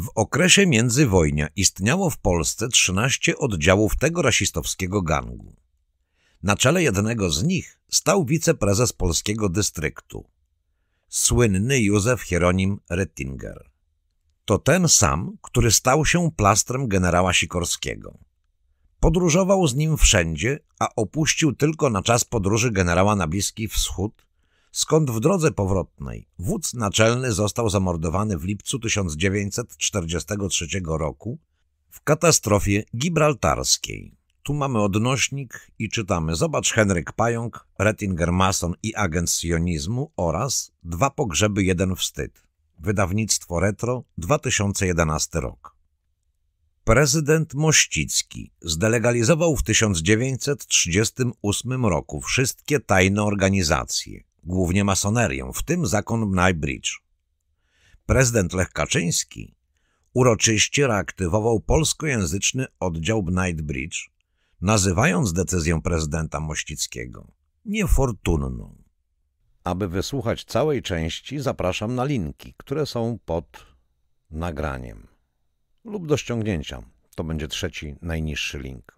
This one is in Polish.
W okresie międzywojnia istniało w Polsce 13 oddziałów tego rasistowskiego gangu. Na czele jednego z nich stał wiceprezes polskiego dystryktu, słynny Józef Hieronim Rettinger. To ten sam, który stał się plastrem generała Sikorskiego. Podróżował z nim wszędzie, a opuścił tylko na czas podróży generała na Bliski Wschód skąd w drodze powrotnej wódz naczelny został zamordowany w lipcu 1943 roku w katastrofie gibraltarskiej. Tu mamy odnośnik i czytamy Zobacz Henryk Pająk, Rettinger Mason i agent sionizmu oraz Dwa pogrzeby, jeden wstyd. Wydawnictwo Retro, 2011 rok. Prezydent Mościcki zdelegalizował w 1938 roku wszystkie tajne organizacje, głównie masonerię, w tym zakon Nightbridge. Prezydent Lech Kaczyński uroczyście reaktywował polskojęzyczny oddział Nightbridge, nazywając decyzję prezydenta Mościckiego niefortunną. Aby wysłuchać całej części, zapraszam na linki, które są pod nagraniem lub do ściągnięcia. To będzie trzeci, najniższy link.